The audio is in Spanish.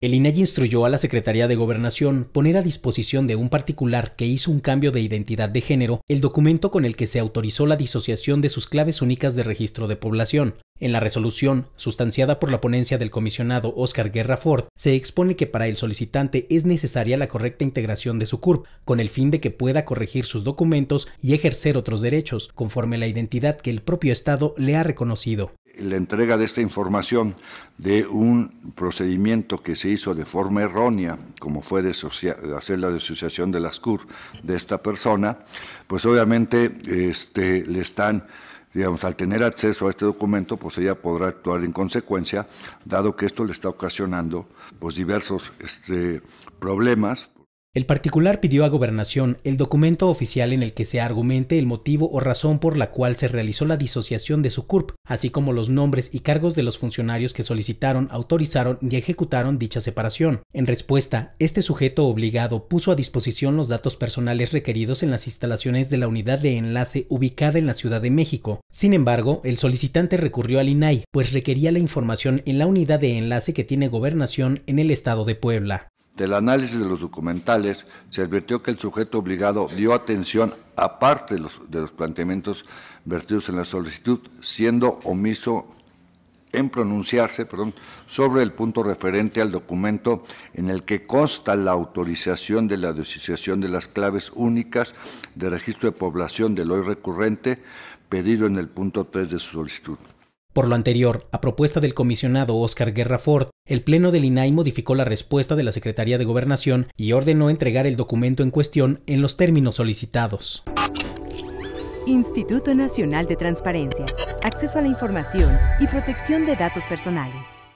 El INEGI e instruyó a la Secretaría de Gobernación poner a disposición de un particular que hizo un cambio de identidad de género el documento con el que se autorizó la disociación de sus claves únicas de registro de población. En la resolución, sustanciada por la ponencia del comisionado Oscar Guerra Ford, se expone que para el solicitante es necesaria la correcta integración de su CURP, con el fin de que pueda corregir sus documentos y ejercer otros derechos, conforme la identidad que el propio Estado le ha reconocido la entrega de esta información de un procedimiento que se hizo de forma errónea, como fue hacer la desociación de las CUR de esta persona, pues obviamente este, le están digamos, al tener acceso a este documento, pues ella podrá actuar en consecuencia, dado que esto le está ocasionando pues, diversos este, problemas el particular pidió a Gobernación el documento oficial en el que se argumente el motivo o razón por la cual se realizó la disociación de su CURP, así como los nombres y cargos de los funcionarios que solicitaron, autorizaron y ejecutaron dicha separación. En respuesta, este sujeto obligado puso a disposición los datos personales requeridos en las instalaciones de la unidad de enlace ubicada en la Ciudad de México. Sin embargo, el solicitante recurrió al INAI, pues requería la información en la unidad de enlace que tiene Gobernación en el estado de Puebla. Del análisis de los documentales se advirtió que el sujeto obligado dio atención a parte de los, planteamientos vertidos en la solicitud, siendo omiso en pronunciarse sobre el punto referente al documento en el que consta la autorización de la disociación de las claves únicas de registro de población del hoy recurrente pedido en el punto 3 de su solicitud. Por lo anterior, a propuesta del comisionado Oscar Guerra Ford, el Pleno del INAI modificó la respuesta de la Secretaría de Gobernación y ordenó entregar el documento en cuestión en los términos solicitados. Instituto Nacional de Transparencia, Acceso a la Información y Protección de Datos Personales.